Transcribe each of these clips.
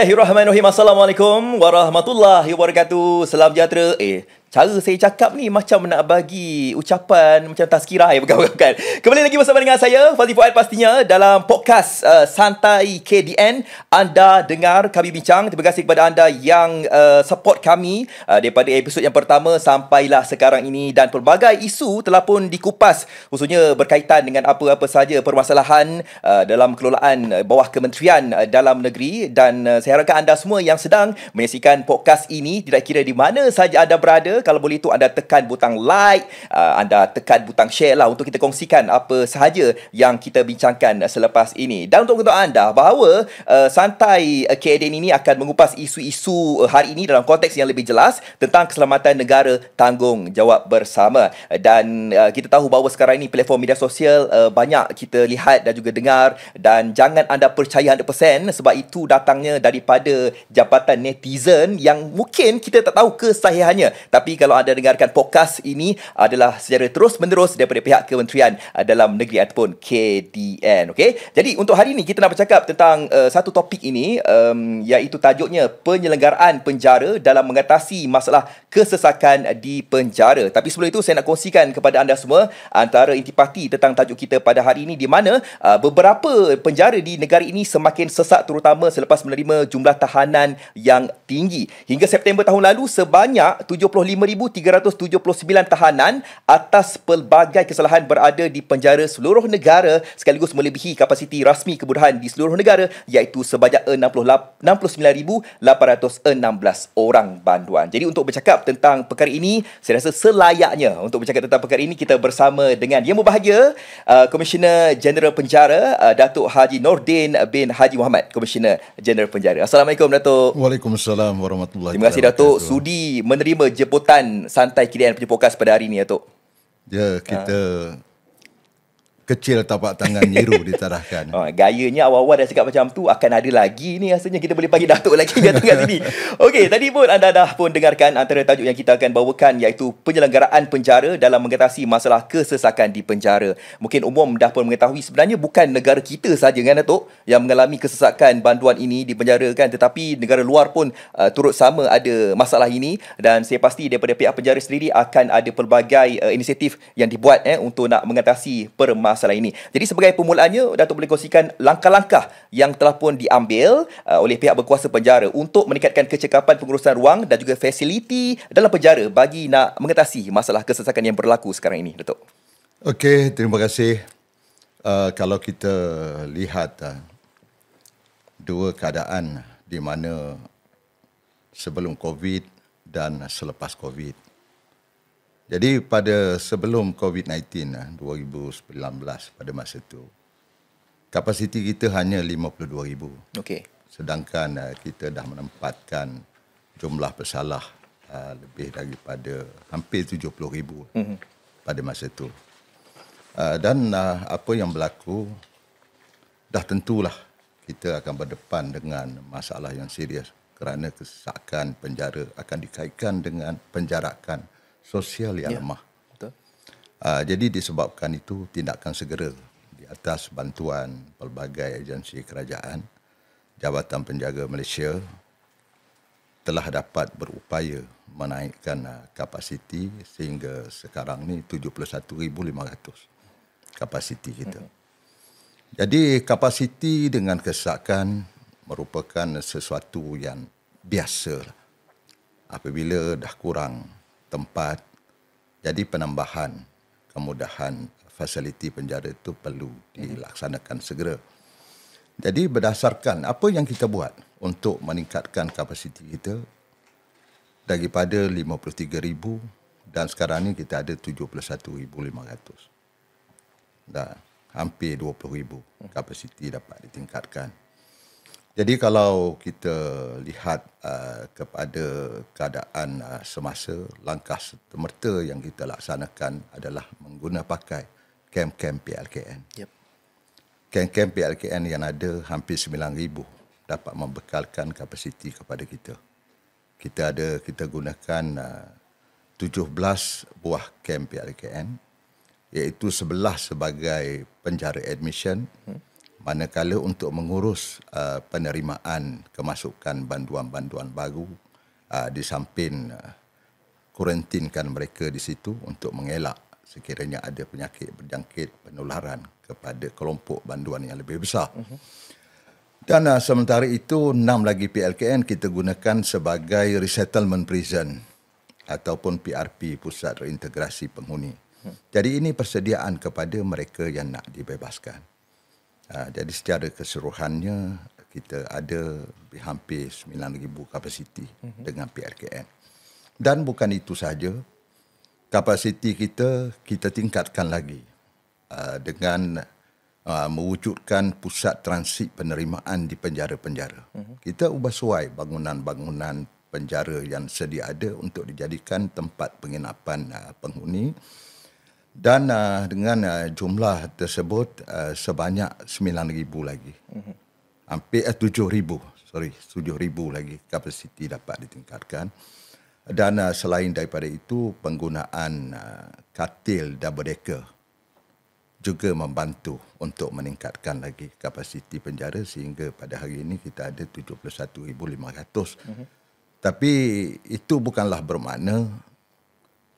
Bismillahirrahmanirrahim. Assalamualaikum warahmatullahi wabarakatuh. Salam sejahtera. Eh, cara saya cakap ni macam nak bagi ucapan macam tazkirah ya eh, bukan-bukan. Kembali lagi bersama dengan saya Fazli Fuad pastinya dalam podcast uh, Santai KDN. Anda dengar kami bincang. Terima kasih kepada anda yang uh, support kami uh, daripada episod yang pertama sampailah sekarang ini dan pelbagai isu telah pun dikupas khususnya berkaitan dengan apa-apa saja permasalahan uh, dalam kelolaan uh, bawah kementerian uh, dalam negeri dan uh, saya harapkan anda semua yang sedang menyaksikan podcast ini tidak kira di mana saja anda berada kalau boleh tu anda tekan butang like uh, anda tekan butang share lah untuk kita kongsikan apa sahaja yang kita bincangkan selepas ini dan untuk ketua anda bahawa uh, santai KDN ini akan mengupas isu-isu uh, hari ini dalam konteks yang lebih jelas tentang keselamatan negara tanggung jawab bersama dan uh, kita tahu bahawa sekarang ini platform media sosial uh, banyak kita lihat dan juga dengar dan jangan anda percaya 100% sebab itu datangnya daripada jabatan netizen yang mungkin kita tak tahu kesahihannya tapi tapi kalau anda dengarkan podcast ini adalah secara terus menerus daripada pihak kementerian eh, dalam negeri ataupun KDN Okay. jadi untuk hari ini kita nak bercakap tentang uh, satu topik ini um, iaitu tajuknya penyelenggaraan penjara dalam mengatasi masalah kesesakan di penjara tapi sebelum itu saya nak kongsikan kepada anda semua antara intipati tentang tajuk kita pada hari ini di mana uh, beberapa penjara di negara ini semakin sesak terutama selepas menerima jumlah tahanan yang tinggi hingga September tahun lalu sebanyak 75 5,379 tahanan atas pelbagai kesalahan berada di penjara seluruh negara sekaligus melebihi kapasiti rasmi kebudahan di seluruh negara iaitu sebanyak 69,816 orang banduan. Jadi untuk bercakap tentang perkara ini, saya rasa selayaknya untuk bercakap tentang perkara ini kita bersama dengan yang berbahagia, uh, Komisioner General Penjara, uh, Datuk Haji Nordin bin Haji Muhammad, Komisioner General Penjara. Assalamualaikum Datuk. Waalaikumsalam warahmatullahi wabarakatuh. Terima kasih Datuk sudi menerima jemputan sambutan santai KDN punya podcast pada hari ni Atok? Ya, kita ha kecil tapak tangan nyiru ditarahkan. Oh, gayanya awal-awal dah cakap macam tu akan ada lagi ni rasanya kita boleh panggil Datuk lagi dia tengah sini. Okey, tadi pun anda dah pun dengarkan antara tajuk yang kita akan bawakan iaitu penyelenggaraan penjara dalam mengatasi masalah kesesakan di penjara. Mungkin umum dah pun mengetahui sebenarnya bukan negara kita saja kan Datuk yang mengalami kesesakan banduan ini di penjara kan tetapi negara luar pun uh, turut sama ada masalah ini dan saya pasti daripada pihak penjara sendiri akan ada pelbagai uh, inisiatif yang dibuat eh untuk nak mengatasi permasalahan masalah ini. Jadi sebagai permulaannya, Datuk boleh kongsikan langkah-langkah yang telah pun diambil uh, oleh pihak berkuasa penjara untuk meningkatkan kecekapan pengurusan ruang dan juga fasiliti dalam penjara bagi nak mengatasi masalah kesesakan yang berlaku sekarang ini, Datuk. Okey, terima kasih. Uh, kalau kita lihat uh, dua keadaan di mana sebelum COVID dan selepas COVID. Jadi pada sebelum COVID-19 2019 lah, pada masa itu kapasiti kita hanya 52,000. Okey. Sedangkan eh, kita dah menempatkan jumlah pesalah eh, lebih daripada hampir 70,000 mm-hmm. pada masa itu. Eh, dan apa yang berlaku dah tentulah kita akan berdepan dengan masalah yang serius kerana kesesakan penjara akan dikaitkan dengan penjarakan sosial yang yeah. lemah. Betul. Uh, jadi disebabkan itu tindakan segera di atas bantuan pelbagai agensi kerajaan, Jabatan Penjaga Malaysia telah dapat berupaya menaikkan uh, kapasiti sehingga sekarang ni 71,500 kapasiti kita. Mm-hmm. Jadi kapasiti dengan kesesakan merupakan sesuatu yang biasa lah. apabila dah kurang tempat. Jadi penambahan kemudahan fasiliti penjara itu perlu dilaksanakan segera. Jadi berdasarkan apa yang kita buat untuk meningkatkan kapasiti kita daripada 53,000 dan sekarang ini kita ada 71,500. Dah hampir 20,000 kapasiti dapat ditingkatkan. Jadi kalau kita lihat uh, kepada keadaan uh, semasa, langkah semerta yang kita laksanakan adalah menggunakan pakai kem-kem PLKN. Yep. Kem-kem PLKN yang ada hampir 9,000 dapat membekalkan kapasiti kepada kita. Kita ada kita gunakan uh, 17 buah kem PLKN iaitu sebelah sebagai penjara admission. Hmm manakala untuk mengurus uh, penerimaan kemasukan bantuan-bantuan baru uh, di samping uh, kurentinkan mereka di situ untuk mengelak sekiranya ada penyakit berjangkit penularan kepada kelompok banduan yang lebih besar. Mhm. Dan uh, sementara itu, enam lagi PLKN kita gunakan sebagai resettlement prison ataupun PRP, Pusat Reintegrasi Penghuni. Hmm. Jadi ini persediaan kepada mereka yang nak dibebaskan. Ah, jadi secara keseluruhannya kita ada hampir 9000 kapasiti mm-hmm. dengan PRKN Dan bukan itu sahaja Kapasiti kita kita tingkatkan lagi ah, dengan ah, mewujudkan pusat transit penerimaan di penjara-penjara. Mm-hmm. Kita ubah suai bangunan-bangunan penjara yang sedia ada untuk dijadikan tempat penginapan penghuni dan uh, dengan uh, jumlah tersebut uh, sebanyak 9000 lagi. Mm-hmm. Hampir 7000, sorry, 7000 lagi kapasiti dapat ditingkatkan. Dan uh, selain daripada itu penggunaan uh, katil double decker juga membantu untuk meningkatkan lagi kapasiti penjara sehingga pada hari ini kita ada 71500. Mm-hmm. Tapi itu bukanlah bermakna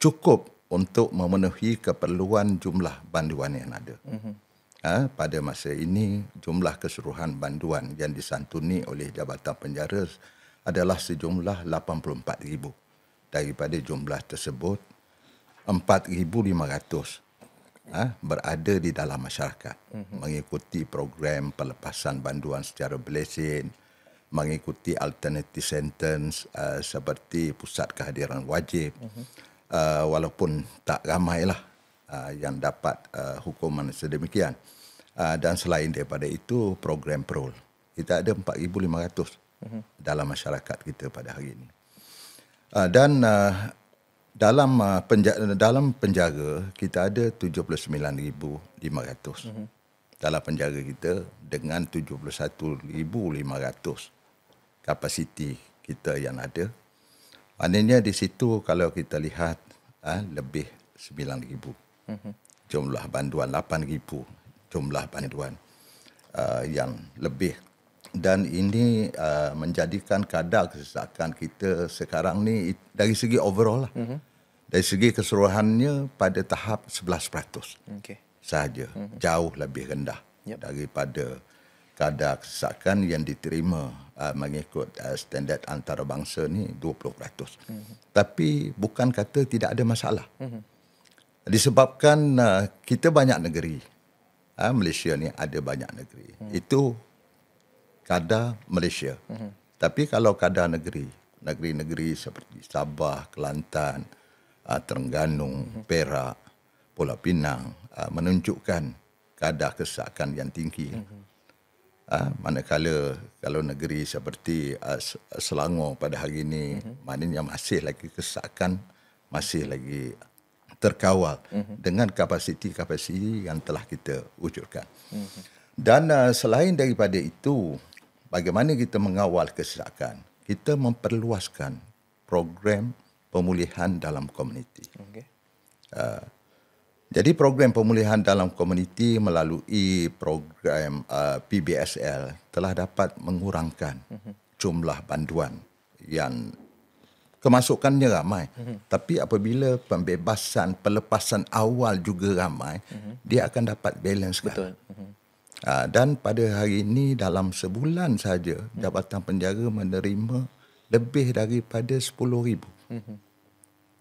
cukup untuk memenuhi keperluan jumlah banduan yang ada. Uh-huh. Ha, pada masa ini jumlah keseluruhan banduan yang disantuni oleh Jabatan Penjara adalah sejumlah 84,000. Daripada jumlah tersebut 4,500 ha, berada di dalam masyarakat uh-huh. mengikuti program pelepasan banduan secara berlesen mengikuti alternative sentence uh, seperti pusat kehadiran wajib. Uh-huh uh, walaupun tak ramailah uh, eh, yang dapat uh, hukuman sedemikian. Uh, dan selain daripada itu, program parole. Kita ada 4,500 uh-huh. Mhm. dalam masyarakat kita pada hari ini. Uh, dan uh, dalam uh, penjara, dalam penjara kita ada 79,500 uh-huh. Mhm. dalam penjara kita dengan 71,500 kapasiti kita yang ada Maknanya di situ kalau kita lihat ha, lebih 9,000. Mm-hmm. Jumlah banduan 8,000. Jumlah banduan uh, yang lebih. Dan ini uh, menjadikan kadar kesesakan kita sekarang ni dari segi overall lah. Mm-hmm. Dari segi keseluruhannya pada tahap 11% okay. sahaja. Mm-hmm. Jauh lebih rendah yep. daripada kadar kesesakan yang diterima uh, mengikut uh, ah, standar antarabangsa ni 20%. Mm-hmm. Tapi bukan kata tidak ada masalah. Mm-hmm. Disebabkan uh, kita banyak negeri. Uh, Malaysia ni ada banyak negeri. Mm-hmm. Itu kadar Malaysia. Mm-hmm. Tapi kalau kadar negeri, negeri-negeri seperti Sabah, Kelantan, uh, Terengganu, mm-hmm. Perak, Pulau Pinang uh, menunjukkan kadar kesesakan yang tinggi. Mm-hmm. Uh, manakala kalau negeri seperti uh, Selangor pada hari ini mm-hmm. maknanya masih lagi kesakan masih lagi terkawal mm-hmm. dengan kapasiti-kapasiti yang telah kita wujudkan. Mm-hmm. Dan uh, selain daripada itu bagaimana kita mengawal kesesakan? Kita memperluaskan program pemulihan dalam komuniti. Okay. Uh, jadi program pemulihan dalam komuniti melalui program uh, PBSL telah dapat mengurangkan jumlah banduan yang kemasukannya ramai. Mm-hmm. Tapi apabila pembebasan pelepasan awal juga ramai, mm-hmm. dia akan dapat balance kan. Betul. Mm-hmm. Uh, dan pada hari ini dalam sebulan saja mm-hmm. jabatan penjara menerima lebih daripada 10,000. Mm-hmm.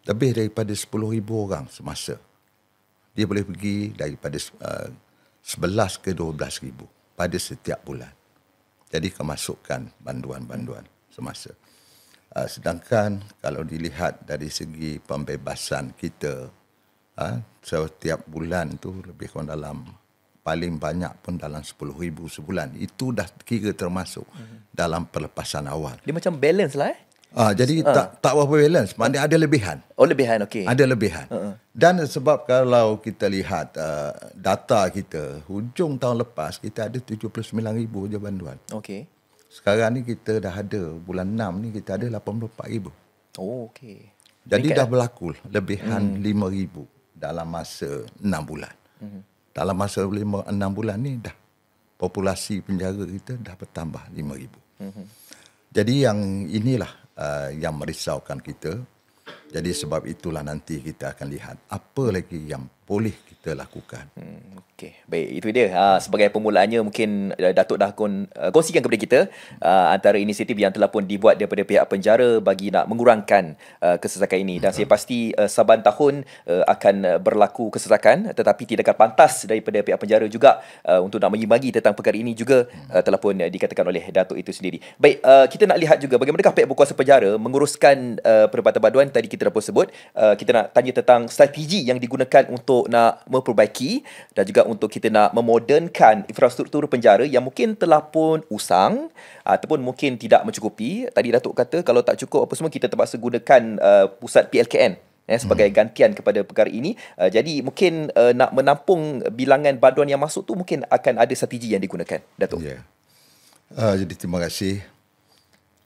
Lebih daripada 10,000 orang semasa dia boleh pergi daripada uh, 11 ke 12 ribu pada setiap bulan. Jadi kemasukan banduan-banduan semasa. Uh, sedangkan kalau dilihat dari segi pembebasan kita, uh, setiap bulan tu lebih kurang dalam paling banyak pun dalam ribu sebulan. Itu dah kira termasuk uh-huh. dalam pelepasan awal. Dia macam balance lah eh? Ah, jadi ha. tak tak berapa balance. Maknanya ada lebihan. Oh, lebihan. Okey. Ada lebihan. Uh-uh. Dan sebab kalau kita lihat uh, data kita, hujung tahun lepas kita ada 79,000 je banduan. Okey. Sekarang ni kita dah ada, bulan 6 ni kita ada 84,000. Oh, okey. Jadi Dekat. dah eh? berlaku lebihan hmm. 5,000 dalam masa 6 bulan. Hmm. Dalam masa 5, 6 bulan ni dah populasi penjara kita dah bertambah 5,000. Hmm. Jadi yang inilah Uh, yang merisaukan kita. Jadi sebab itulah nanti kita akan lihat apa lagi yang boleh kita lakukan. Hmm, Okey, baik itu dia. Ha, sebagai permulaannya mungkin eh, Datuk Dahkon uh, eh, kongsikan kepada kita uh, antara inisiatif yang telah pun dibuat daripada pihak penjara bagi nak mengurangkan uh, kesesakan ini dan saya hmm. pasti uh, saban tahun uh, akan berlaku kesesakan tetapi tidakkan pantas daripada pihak penjara juga uh, untuk nak mengimbangi tentang perkara ini juga uh, telah pun uh, dikatakan oleh Datuk itu sendiri. Baik, uh, kita nak lihat juga bagaimanakah pihak berkuasa penjara menguruskan uh, perbatan baduan tadi kita dah pun sebut. Uh, kita nak tanya tentang strategi yang digunakan untuk untuk nak memperbaiki dan juga untuk kita nak memodernkan infrastruktur penjara yang mungkin telah pun usang ataupun mungkin tidak mencukupi. Tadi Datuk kata kalau tak cukup apa semua kita terpaksa gunakan uh, pusat PLKN eh, sebagai hmm. gantian kepada perkara ini. Uh, jadi mungkin uh, nak menampung bilangan baduan yang masuk tu mungkin akan ada strategi yang digunakan, Datuk. Yeah. Uh, jadi terima kasih.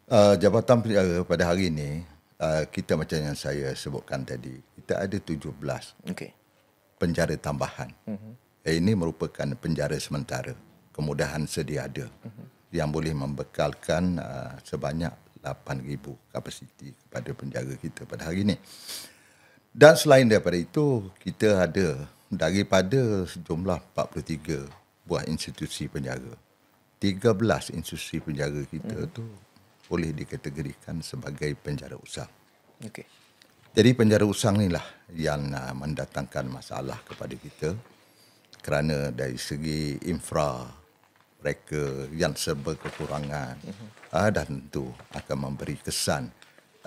Uh, Jabatan Penjara pada hari ini Uh, kita macam yang saya sebutkan tadi kita ada 17 okey penjara tambahan. Uh-huh. Ini merupakan penjara sementara, kemudahan sedia ada uh-huh. yang boleh membekalkan uh, sebanyak 8,000 kapasiti kepada penjara kita pada hari ini. Dan selain daripada itu, kita ada daripada sejumlah 43 buah institusi penjara. 13 institusi penjara kita uh-huh. tu boleh dikategorikan sebagai penjara usaha. Okey. Jadi penjara usang inilah yang uh, mendatangkan masalah kepada kita kerana dari segi infra mereka yang serba kekurangan uh, dan itu akan memberi kesan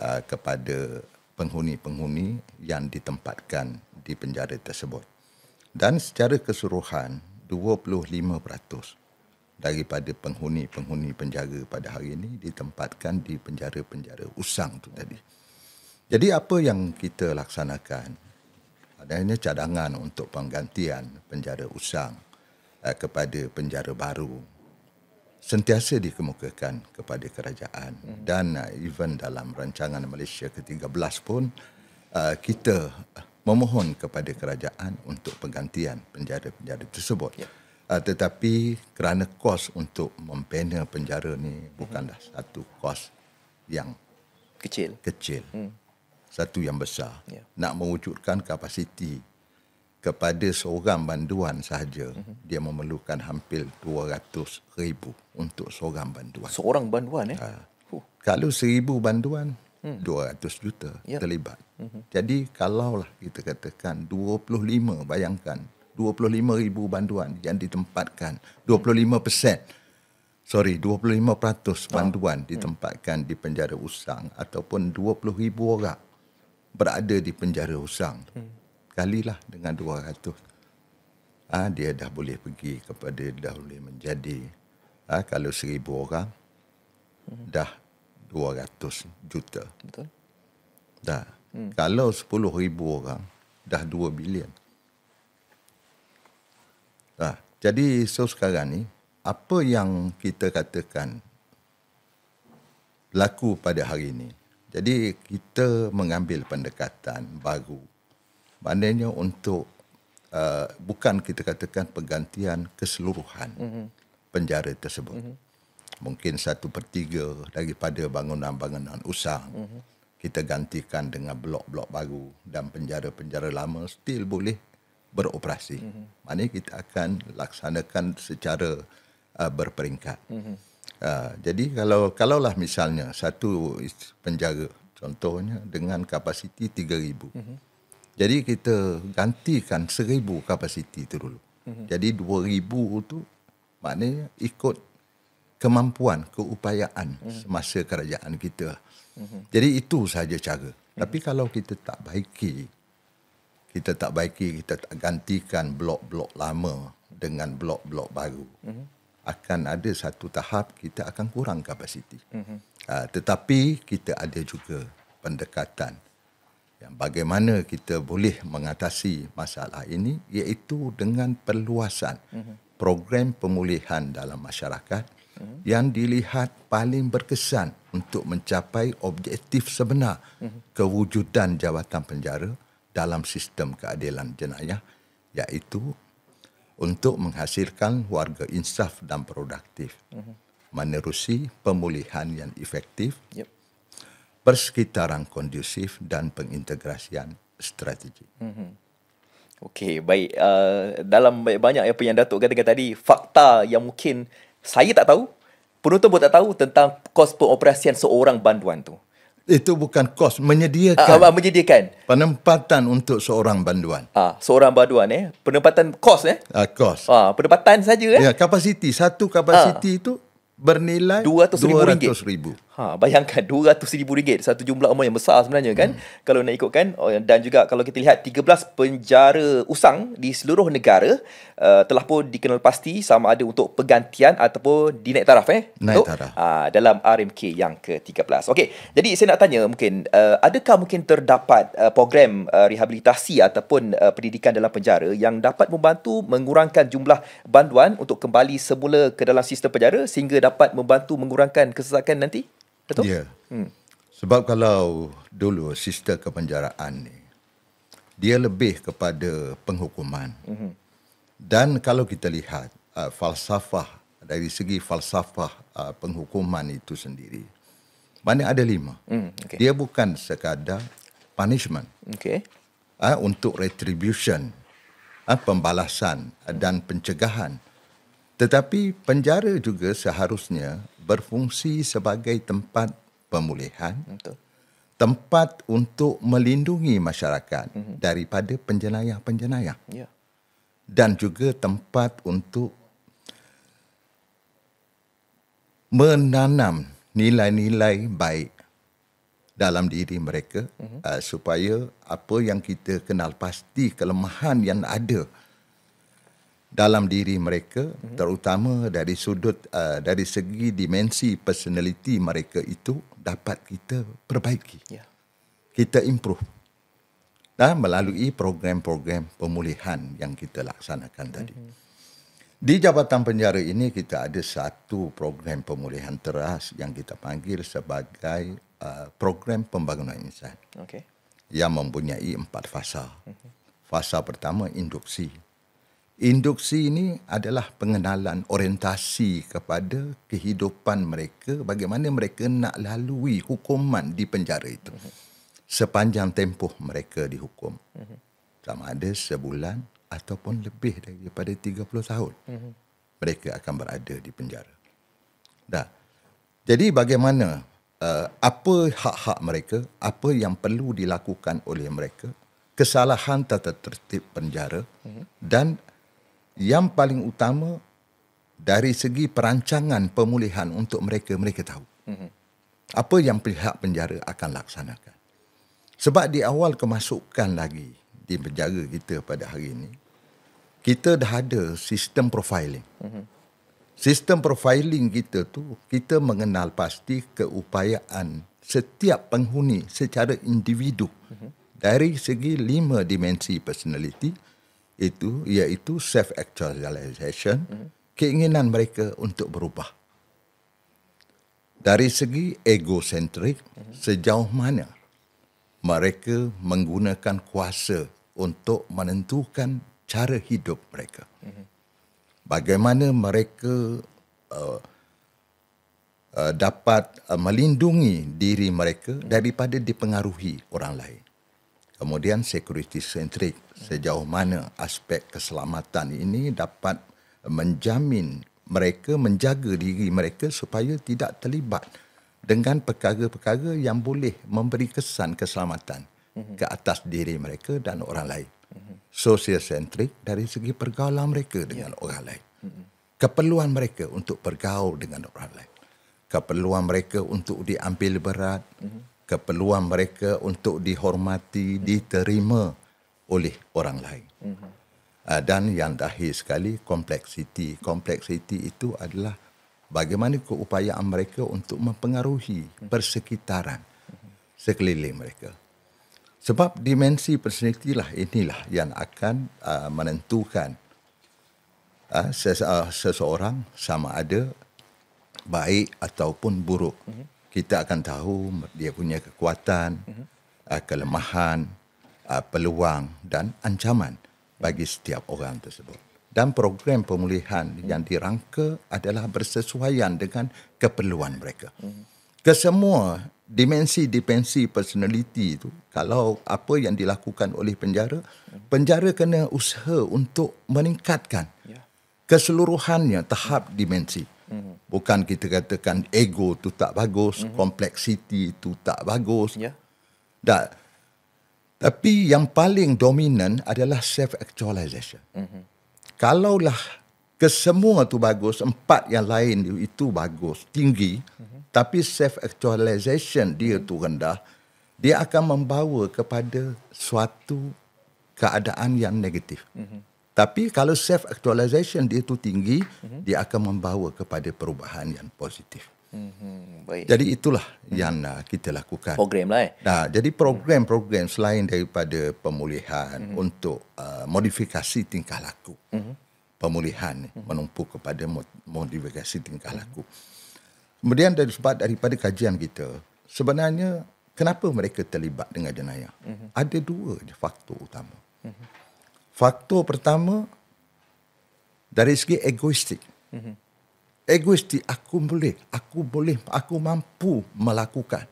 uh, kepada penghuni-penghuni yang ditempatkan di penjara tersebut. Dan secara keseluruhan 25% daripada penghuni-penghuni penjara pada hari ini ditempatkan di penjara-penjara usang itu tadi. Okay. Jadi apa yang kita laksanakan adanya cadangan untuk penggantian penjara usang eh, kepada penjara baru sentiasa dikemukakan kepada kerajaan hmm. dan eh, even dalam rancangan Malaysia ke-13 pun eh, kita memohon kepada kerajaan untuk penggantian penjara-penjara tersebut. Ya. tetapi kerana kos untuk membina penjara ni bukanlah satu kos yang kecil. Kecil. Hmm satu yang besar yeah. nak mewujudkan kapasiti kepada seorang banduan sahaja mm-hmm. dia memerlukan hampir 200 ribu untuk seorang banduan seorang banduan eh ha. huh. kalau seribu banduan hmm. 200 juta yep. Ya. terlibat mm-hmm. jadi kalaulah kita katakan 25 bayangkan 25 ribu banduan yang ditempatkan 25 persen Sorry, 25% ah. banduan oh. ditempatkan hmm. di penjara usang ataupun 20,000 orang berada di penjara usang. Hmm. lah dengan 200. Ha, ah, dia dah boleh pergi kepada, dah boleh menjadi. Ha, kalau seribu orang, hmm. dah 200 juta. Betul. Dah. Hmm. Kalau 10 ribu orang, dah 2 bilion. Dah. Jadi, so sekarang ni, apa yang kita katakan laku pada hari ini, jadi kita mengambil pendekatan baru. Maknanya untuk uh, bukan kita katakan penggantian keseluruhan mm-hmm. penjara tersebut. Mm-hmm. Mungkin satu per tiga daripada bangunan-bangunan usang. Mm-hmm. Kita gantikan dengan blok-blok baru dan penjara-penjara lama still boleh beroperasi. Mm-hmm. Maknanya kita akan laksanakan secara uh, berperingkat. Mm-hmm. Uh, jadi kalau kalaulah misalnya satu penjara contohnya dengan kapasiti 3000. Mm-hmm. Jadi kita gantikan 1000 kapasiti itu dulu. Mm-hmm. Jadi 2000 itu maknanya ikut kemampuan keupayaan mm-hmm. semasa kerajaan kita. Mm-hmm. Jadi itu saja cara. Mm-hmm. Tapi kalau kita tak baiki kita tak baiki kita tak gantikan blok-blok lama dengan blok-blok baru. Mm-hmm akan ada satu tahap kita akan kurang kapasiti. Mm-hmm. Uh, tetapi kita ada juga pendekatan yang bagaimana kita boleh mengatasi masalah ini iaitu dengan perluasan mm-hmm. program pemulihan dalam masyarakat mm-hmm. yang dilihat paling berkesan untuk mencapai objektif sebenar mm-hmm. kewujudan jawatan penjara dalam sistem keadilan jenayah iaitu untuk menghasilkan warga insaf dan produktif, mhm. menerusi pemulihan yang efektif, persekitaran kondusif dan pengintegrasian strategi. Mhm. Okey, baik. Uh, dalam banyak-banyak apa yang Datuk katakan tadi, fakta yang mungkin saya tak tahu, penonton pun tak tahu tentang kos pengoperasian seorang banduan tu itu bukan kos menyediakan uh, menyediakan penempatan untuk seorang banduan uh, seorang banduan eh penempatan kos eh uh, kos uh, penempatan saja eh ya kapasiti satu kapasiti uh, itu bernilai 200,000 ringgit 200,000 Ha, bayangkan RM200,000 satu jumlah umur yang besar sebenarnya kan hmm. kalau nak ikutkan oh, dan juga kalau kita lihat 13 penjara usang di seluruh negara uh, telah pun dikenal pasti sama ada untuk pergantian ataupun dinaik taraf eh naik untuk, taraf. Uh, dalam RMK yang ke-13. Okey, jadi saya nak tanya mungkin uh, adakah mungkin terdapat uh, program uh, rehabilitasi ataupun uh, pendidikan dalam penjara yang dapat membantu mengurangkan jumlah banduan untuk kembali semula ke dalam sistem penjara sehingga dapat membantu mengurangkan kesesakan nanti? Betul? Ya. Yeah. Hmm. Sebab kalau dulu sistem kepenjaraan ni, dia lebih kepada penghukuman. Mm-hmm. Dan kalau kita lihat uh, falsafah, dari segi falsafah uh, penghukuman itu sendiri, mana ada lima. Mm, okay. Dia bukan sekadar punishment. Okay. Uh, untuk retribution, uh, pembalasan mm. dan pencegahan. Tetapi penjara juga seharusnya berfungsi sebagai tempat pemulihan, Betul. tempat untuk melindungi masyarakat mm-hmm. daripada penjenayah-penjenayah, yeah. dan juga tempat untuk menanam nilai-nilai baik dalam diri mereka mm-hmm. uh, supaya apa yang kita kenal pasti kelemahan yang ada dalam diri mereka terutama dari sudut uh, dari segi dimensi personality mereka itu dapat kita perbaiki. Yeah. Kita improve. Dan melalui program-program pemulihan yang kita laksanakan mm-hmm. tadi. Mhm. Di jabatan penjara ini kita ada satu program pemulihan teras yang kita panggil sebagai uh, program pembangunan insan. Okay. Yang mempunyai empat fasa. mm Fasa pertama induksi. Induksi ini adalah pengenalan orientasi kepada kehidupan mereka bagaimana mereka nak lalui hukuman di penjara itu mhm. sepanjang tempoh mereka dihukum mhm. sama ada sebulan ataupun lebih daripada 30 tahun mhm. mereka akan berada di penjara. Dah. Jadi bagaimana eh, apa hak-hak mereka, apa yang perlu dilakukan oleh mereka, kesalahan tata tertib penjara dan yang paling utama dari segi perancangan pemulihan untuk mereka mereka tahu mhm. apa yang pihak penjara akan laksanakan sebab di awal kemasukan lagi di penjara kita pada hari ini kita dah ada sistem profiling mhm. sistem profiling kita tu kita mengenal pasti keupayaan setiap penghuni secara individu mhm. dari segi lima dimensi personality itu yaitu self actualization mm-hmm. keinginan mereka untuk berubah dari segi egocentric mm-hmm. sejauh mana mereka menggunakan kuasa untuk menentukan cara hidup mereka bagaimana mereka uh, uh dapat uh, melindungi diri mereka daripada dipengaruhi orang lain kemudian security centric sejauh mana aspek keselamatan ini dapat menjamin mereka menjaga diri mereka supaya tidak terlibat dengan perkara-perkara yang boleh memberi kesan keselamatan mhm. ke atas diri mereka dan orang lain. Mhm. Sosiocentric dari segi pergaulan mereka ya. dengan yeah. orang lain. Mhm. Keperluan mereka untuk bergaul dengan orang lain. Keperluan mereka untuk diambil berat. Keperluan mereka untuk dihormati, diterima oleh orang lain. Mm-hmm. Uh, dan yang terakhir sekali, kompleksiti. Kompleksiti itu adalah bagaimana keupayaan mereka untuk mempengaruhi mhm. persekitaran sekeliling mereka. Sebab dimensi personality lah inilah yang akan uh, menentukan uh, ah, ses- uh, seseorang sama ada baik ataupun buruk. Mm-hmm. Kita akan tahu dia punya kekuatan, mm-hmm. uh, kelemahan, uh, peluang dan ancaman bagi setiap orang tersebut. Dan program pemulihan yang dirangka adalah bersesuaian dengan keperluan mereka. Kesemua dimensi-dimensi personaliti itu, kalau apa yang dilakukan oleh penjara, penjara kena usaha untuk meningkatkan ya. keseluruhannya tahap dimensi. Bukan kita katakan ego itu tak bagus, mhm. kompleksiti itu tak bagus. Ya. Dan tapi yang paling dominan adalah self-actualization. Mm-hmm. Kalaulah kesemua tu bagus, empat yang lain itu bagus, tinggi, mm-hmm. tapi self-actualization dia tu rendah, dia akan membawa kepada suatu keadaan yang negatif. Mm-hmm. Tapi kalau self-actualization dia tu tinggi, mm-hmm. dia akan membawa kepada perubahan yang positif hmm baik. Jadi itulah hmm yang uh, kita lakukan. Program lah eh. Nah, jadi program-program selain daripada pemulihan hmm untuk uh, modifikasi tingkah laku. hmm Pemulihan hmm menumpu kepada modifikasi tingkah laku. Kemudian dari sebab daripada kajian kita, sebenarnya kenapa mereka terlibat dengan jenayah? hmm Ada dua je faktor utama. hmm Faktor pertama dari segi egoistik. hmm egoistik aku boleh aku boleh aku mampu melakukan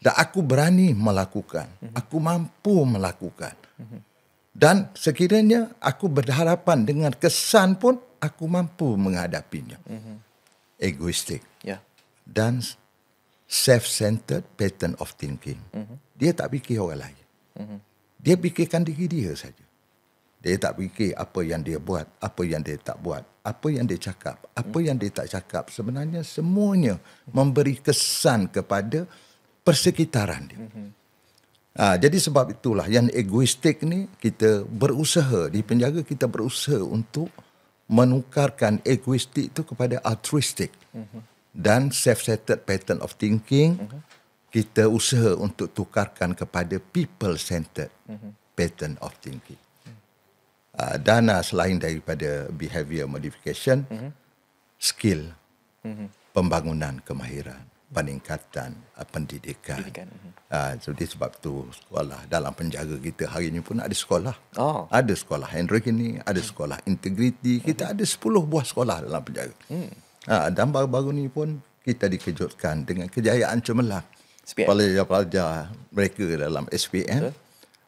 dan aku berani melakukan aku mampu melakukan dan sekiranya aku berharapan dengan kesan pun aku mampu menghadapinya egoistik ya. dan self-centered pattern of thinking mhm. dia tak fikir orang lain mhm. dia fikirkan diri dia saja dia tak fikir apa yang dia buat, apa yang dia tak buat, apa yang dia cakap, apa yang dia tak cakap. Sebenarnya semuanya memberi kesan kepada persekitaran dia. Ha, jadi sebab itulah yang egoistik ni kita berusaha, di penjaga kita berusaha untuk menukarkan egoistik itu kepada altruistik. Mm-hmm. Dan self-centered pattern of thinking, mm-hmm. kita usaha untuk tukarkan kepada people-centered pattern of thinking uh, dana selain daripada behavior modification mm-hmm. skill mm-hmm. pembangunan kemahiran peningkatan uh, pendidikan. pendidikan. Mhm. Uh, jadi sebab tu sekolah dalam penjaga kita hari ini pun ada sekolah. Oh. Ada sekolah Hendrik ini, ada hmm. sekolah integriti. Kita mm. ada sepuluh buah sekolah dalam penjaga. Mm. Uh, ah, dan baru-baru ini pun kita dikejutkan dengan kejayaan cemerlang. Oleh pelajar mereka dalam SPM. Betul.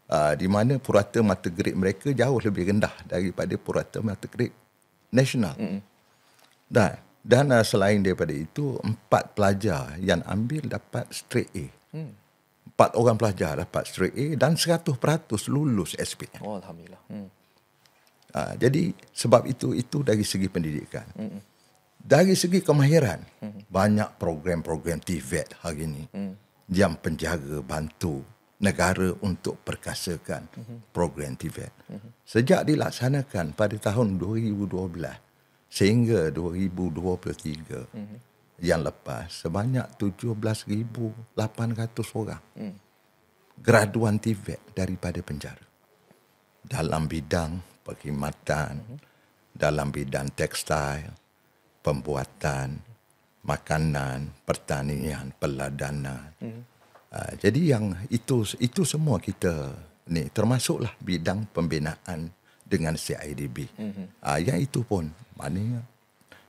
Ah, di mana purata mata grade mereka jauh lebih rendah daripada purata mata grade nasional. Mm. Dan dan uh, selain daripada itu, empat pelajar yang ambil dapat straight A. Mm. Empat orang pelajar dapat straight A dan 100% lulus SPM. Oh, Alhamdulillah. Mm. Uh, jadi sebab itu, itu dari segi pendidikan. Mm. Dari segi kemahiran, mm. banyak program-program TVET hari ini. Mm. Yang penjaga bantu negara untuk perkasakan mhm. program TVET. Mhm. Sejak dilaksanakan pada tahun 2012 sehingga 2023 mhm. yang lepas sebanyak 17,800 orang hmm. graduan TVET daripada penjara dalam bidang perkhidmatan, dalam bidang tekstil, pembuatan, makanan, pertanian, peladanan, mm-hmm. Ha, jadi yang itu itu semua kita ni termasuklah bidang pembinaan dengan CIDB. Mm-hmm. Ha, ah, yang itu pun maknanya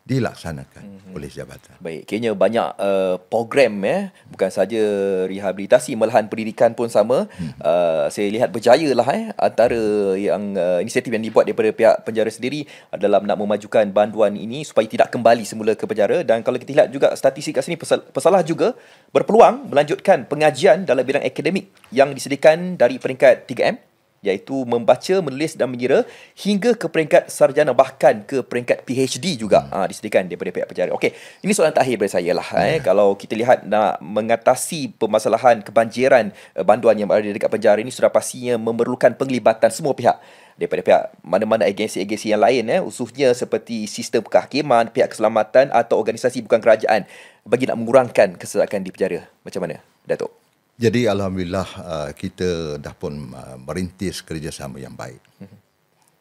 dilaksanakan mm-hmm. oleh jabatan. Baik, kayaknya banyak uh, program ya, eh. bukan saja rehabilitasi melahan pendidikan pun sama. Mm-hmm. Uh, saya lihat berjaya lah, eh antara yang uh, inisiatif yang dibuat daripada pihak penjara sendiri adalah nak memajukan bantuan ini supaya tidak kembali semula ke penjara dan kalau kita lihat juga statistik kat sini pesalah juga berpeluang melanjutkan pengajian dalam bidang akademik yang disediakan dari peringkat 3M iaitu membaca, menulis dan mengira hingga ke peringkat sarjana bahkan ke peringkat PhD juga hmm. ha, disediakan daripada pihak penjara. Okey, ini soalan terakhir daripada saya lah. Eh. Hmm. Eh. Kalau kita lihat nak mengatasi permasalahan kebanjiran uh, banduan yang ada dekat penjara ini sudah pastinya memerlukan penglibatan semua pihak daripada pihak mana-mana agensi-agensi yang lain eh, khususnya seperti sistem kehakiman, pihak keselamatan atau organisasi bukan kerajaan bagi nak mengurangkan kesesakan di penjara. Macam mana, Datuk? Jadi alhamdulillah uh, kita dah pun uh, merintis kerjasama yang baik.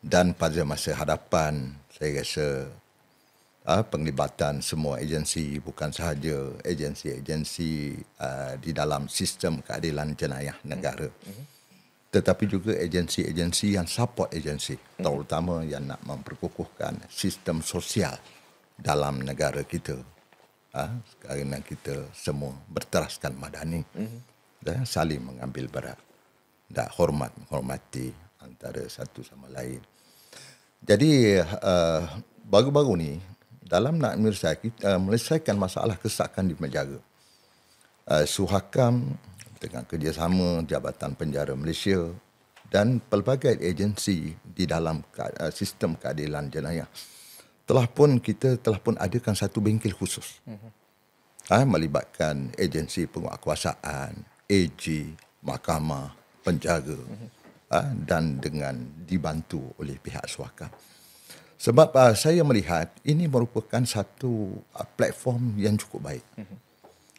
Dan pada masa hadapan saya rasa uh, penglibatan semua agensi bukan sahaja agensi-agensi di dalam sistem keadilan jenayah negara. Tetapi juga agensi-agensi yang support agensi terutama yang nak memperkukuhkan sistem sosial dalam negara kita. Ha, kerana kita semua berteraskan madani. Mm-hmm dan saling mengambil berat dan hormat menghormati antara satu sama lain. Jadi uh, baru-baru ni dalam nak menyelesaikan, uh, eh, menyelesaikan masalah kesakan di penjara. Uh, Suhakam dengan kerjasama Jabatan Penjara Malaysia dan pelbagai agensi di dalam ke, uh, sistem keadilan jenayah telah pun kita telah pun adakan satu bengkel khusus. Mm-hmm. Uh, melibatkan agensi penguatkuasaan, AG Mahkamah Penjaga, uh, dan dengan dibantu oleh pihak suaka. Sebab uh, saya melihat ini merupakan satu uh, platform yang cukup baik.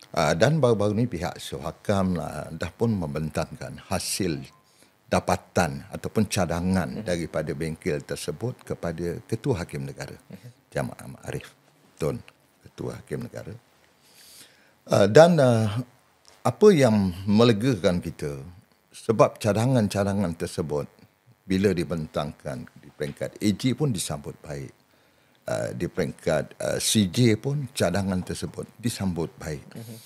Uh, dan baru-baru ini pihak suaka uh, dah pun membentangkan hasil dapatan ataupun cadangan uh-huh. daripada bengkel tersebut kepada Ketua Hakim Negara, Jamal Arif Tun, Ketua Hakim Negara. Uh, dan uh, apa yang melegakan kita sebab cadangan-cadangan tersebut bila dibentangkan di peringkat AG pun disambut baik. Uh, di peringkat uh, CJ pun cadangan tersebut disambut baik. Mhm.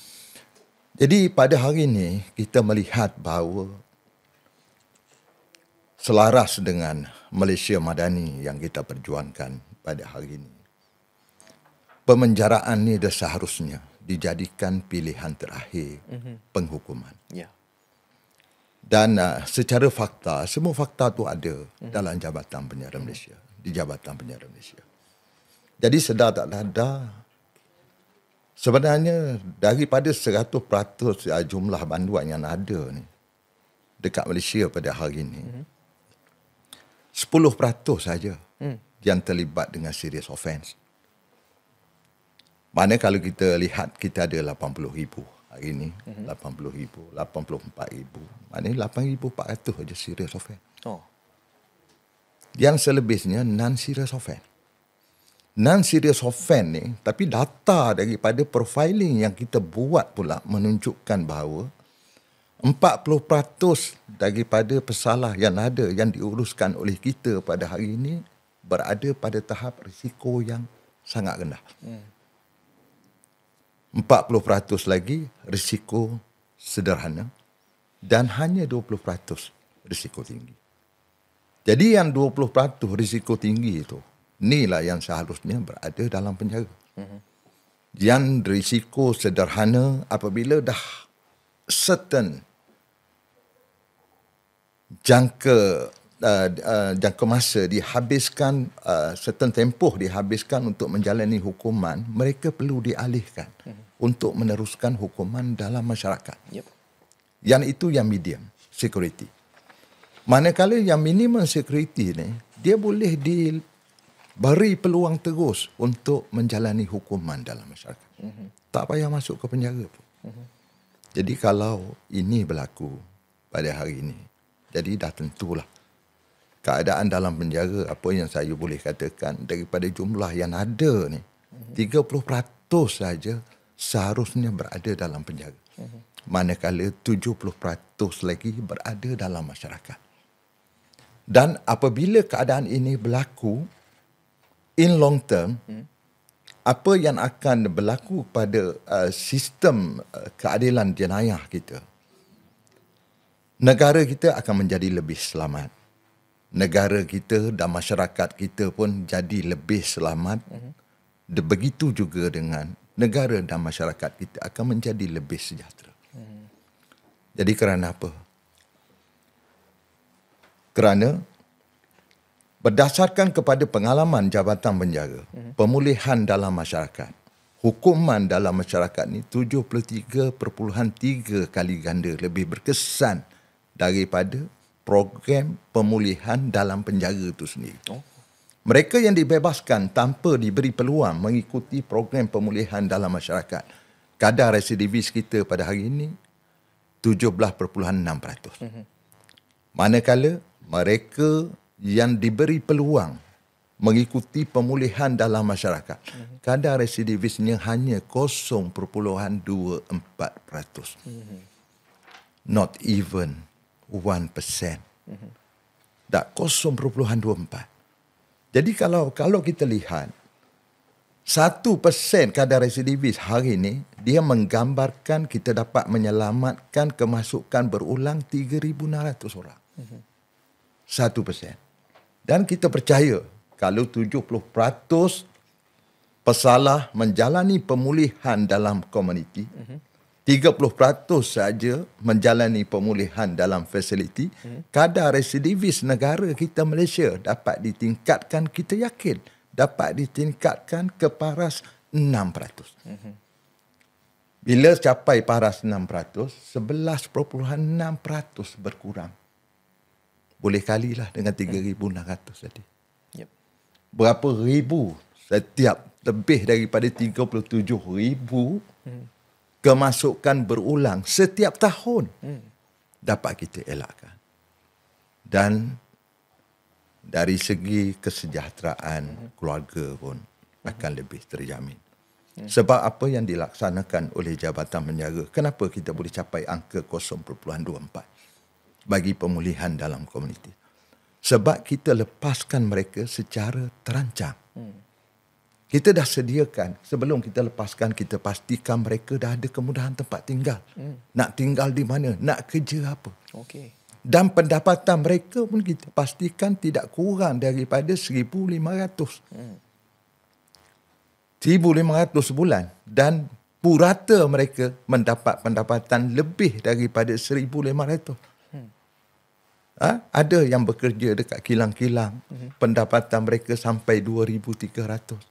Jadi pada hari ini kita melihat bahawa selaras dengan Malaysia Madani yang kita perjuangkan pada hari ini. Pemenjaraan ini dah seharusnya dijadikan pilihan terakhir mm-hmm. penghukuman. Yeah. Dan uh, secara fakta, semua fakta itu ada mm-hmm. dalam Jabatan Penjara Malaysia. Di Jabatan penyiaran Malaysia. Jadi sedar tak ada. Sebenarnya daripada 100% uh, jumlah banduan yang ada ni dekat Malaysia pada hari ini, mm-hmm. 10% saja mm. yang terlibat dengan serious offence. Mana kalau kita lihat kita ada 80 ribu hari ini. Uh-huh. 80 ribu, 84 ribu. Maknanya 8,400 saja serious software. Oh. Yang selebihnya non-serious offense. Non-serious offense ni, tapi data daripada profiling yang kita buat pula menunjukkan bahawa 40% daripada pesalah yang ada yang diuruskan oleh kita pada hari ini berada pada tahap risiko yang sangat rendah. Hmm. 40% lagi risiko sederhana dan hanya 20% risiko tinggi. Jadi yang 20% risiko tinggi itu, inilah yang seharusnya berada dalam penjara. Mm-hmm. Yang risiko sederhana apabila dah certain jangka Uh, uh, jangka masa dihabiskan uh, certain tempoh dihabiskan untuk menjalani hukuman mereka perlu dialihkan mm-hmm. untuk meneruskan hukuman dalam masyarakat yep. yang itu yang medium security manakala yang minimum security ni dia boleh di beri peluang terus untuk menjalani hukuman dalam masyarakat mm-hmm. tak payah masuk ke penjara pun mm-hmm. jadi kalau ini berlaku pada hari ini jadi dah tentulah keadaan dalam penjara apa yang saya boleh katakan daripada jumlah yang ada ni 30% saja seharusnya berada dalam penjara manakala 70% lagi berada dalam masyarakat dan apabila keadaan ini berlaku in long term apa yang akan berlaku pada uh, sistem uh, keadilan jenayah kita negara kita akan menjadi lebih selamat negara kita dan masyarakat kita pun jadi lebih selamat. Mm-hmm. Begitu juga dengan negara dan masyarakat kita akan menjadi lebih sejahtera. Mm-hmm. Jadi kerana apa? Kerana berdasarkan kepada pengalaman jabatan penjara, mm-hmm. pemulihan dalam masyarakat, hukuman dalam masyarakat ni 73.3 kali ganda lebih berkesan daripada program pemulihan dalam penjara itu sendiri. Oh. Mereka yang dibebaskan tanpa diberi peluang mengikuti program pemulihan dalam masyarakat. Kadar residivis kita pada hari ini 17.6%. Mhm. Manakala mereka yang diberi peluang mengikuti pemulihan dalam masyarakat. Mhm. Kadar residivisnya hanya 0.24%. Mhm. Not even 0.1%. 1%. Tak kosong perpuluhan 24. Jadi kalau kalau kita lihat, 1% kadar residivis hari ini, dia menggambarkan kita dapat menyelamatkan kemasukan berulang 3,600 orang. 1%. Dan kita percaya kalau 70% pesalah menjalani pemulihan dalam komuniti, uh-huh 30% saja menjalani pemulihan dalam fasiliti hmm. kadar residivis negara kita Malaysia dapat ditingkatkan kita yakin dapat ditingkatkan ke paras 6%. Hmm. Bila capai paras 6%, 11.6% berkurang. Boleh kalilah dengan 3600 hmm. tadi. Berapa ribu setiap lebih daripada ribu kemasukan berulang setiap tahun hmm. dapat kita elakkan. Dan dari segi kesejahteraan hmm. keluarga pun hmm. akan lebih terjamin. Hmm. Sebab apa yang dilaksanakan oleh Jabatan Penjara, kenapa kita boleh capai angka 0.24 bagi pemulihan dalam komuniti? Sebab kita lepaskan mereka secara terancang. Hmm kita dah sediakan sebelum kita lepaskan kita pastikan mereka dah ada kemudahan tempat tinggal hmm. nak tinggal di mana nak kerja apa okey dan pendapatan mereka pun kita pastikan tidak kurang daripada 1500 hmm 1500 sebulan dan purata mereka mendapat pendapatan lebih daripada 1500 Ha? Ada yang bekerja dekat kilang-kilang. Mm-hmm. Pendapatan mereka sampai 2,300.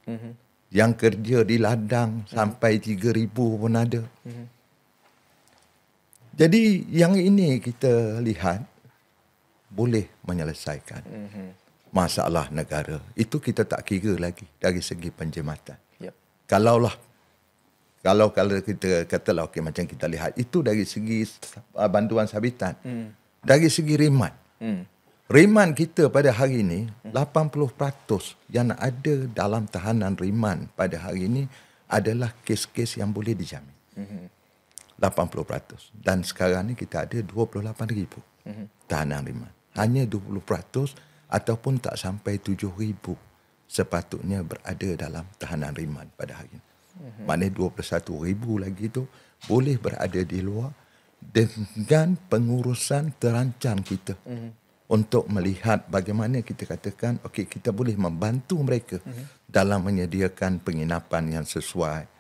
Mm-hmm. Yang kerja di ladang mm-hmm. sampai 3,000 pun ada. Mm-hmm. Jadi yang ini kita lihat boleh menyelesaikan mm-hmm. masalah negara. Itu kita tak kira lagi dari segi penjimatan. Yep. Kalaulah kalau kalau kita katalah okey macam kita lihat itu dari segi bantuan sabitan. Mm dari segi riman, Hmm. Riman kita pada hari ini, 80% hmm. yang ada dalam tahanan riman pada hari ini adalah kes-kes yang boleh dijamin. 80%. Hmm. Dan sekarang ini kita ada 28,000 hmm. tahanan riman. Hanya 20% ataupun tak sampai 7,000 sepatutnya berada dalam tahanan riman pada hari ini. Maknanya 21,000 lagi tu boleh berada di luar dengan pengurusan terancang kita mm-hmm. untuk melihat bagaimana kita katakan okey kita boleh membantu mereka mm-hmm. dalam menyediakan penginapan yang sesuai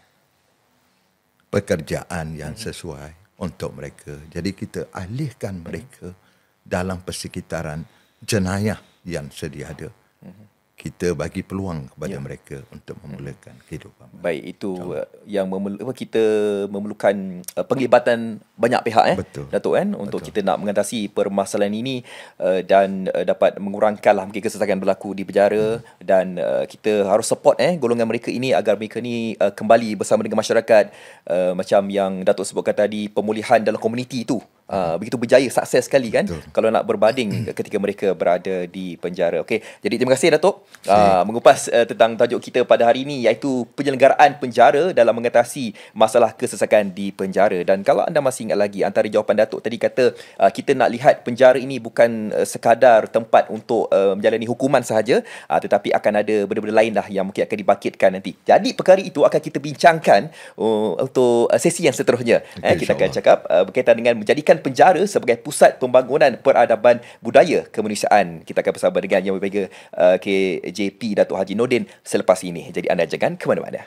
pekerjaan yang mm-hmm. sesuai untuk mereka jadi kita alihkan mhm. mereka mm-hmm. dalam persekitaran jenayah yang sedia ada mm-hmm kita bagi peluang kepada ya. mereka untuk memulakan kehidupan. Baik, itu Jawa. Uh, yang memerlukan kita memerlukan uh, penglibatan banyak pihak eh Datuk kan untuk Betul. kita nak mengatasi permasalahan ini uh, dan uh, dapat mengurangkanlah mungkin kesesakan berlaku di penjara hmm. dan uh, kita harus support eh golongan mereka ini agar mereka ni uh, kembali bersama dengan masyarakat uh, macam yang Datuk sebutkan tadi pemulihan dalam komuniti itu. Uh, begitu berjaya sukses sekali kan Betul. kalau nak berbanding hmm. ketika mereka berada di penjara okey jadi terima kasih datuk uh, mengupas uh, tentang tajuk kita pada hari ini iaitu penyelenggaraan penjara dalam mengatasi masalah kesesakan di penjara dan kalau anda masih ingat lagi antara jawapan datuk tadi kata uh, kita nak lihat penjara ini bukan uh, sekadar tempat untuk uh, menjalani hukuman sahaja uh, tetapi akan ada benda-benda lain dah yang mungkin akan dibangkitkan nanti jadi perkara itu akan kita bincangkan uh, untuk sesi yang seterusnya okay, eh, kita akan cakap uh, berkaitan dengan menjadikan menjadikan penjara sebagai pusat pembangunan peradaban budaya kemanusiaan. Kita akan bersama dengan Yang Berbega uh, KJP Datuk Haji Nordin selepas ini. Jadi anda jangan ke mana-mana.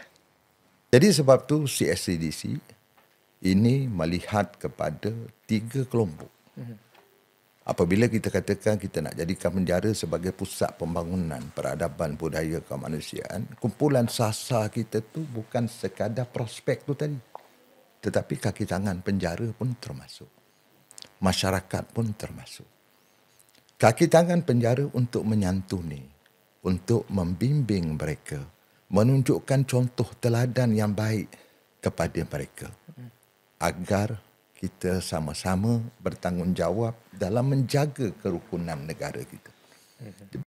Jadi sebab tu CSCDC ini melihat kepada tiga kelompok. Mhm. Apabila kita katakan kita nak jadikan penjara sebagai pusat pembangunan peradaban budaya kemanusiaan, kumpulan sasa kita tu bukan sekadar prospek tu tadi. Tetapi kaki tangan penjara pun termasuk masyarakat pun termasuk. Kaki tangan penjara untuk menyantuni, untuk membimbing mereka, menunjukkan contoh teladan yang baik kepada mereka. Agar kita sama-sama bertanggungjawab dalam menjaga kerukunan negara kita.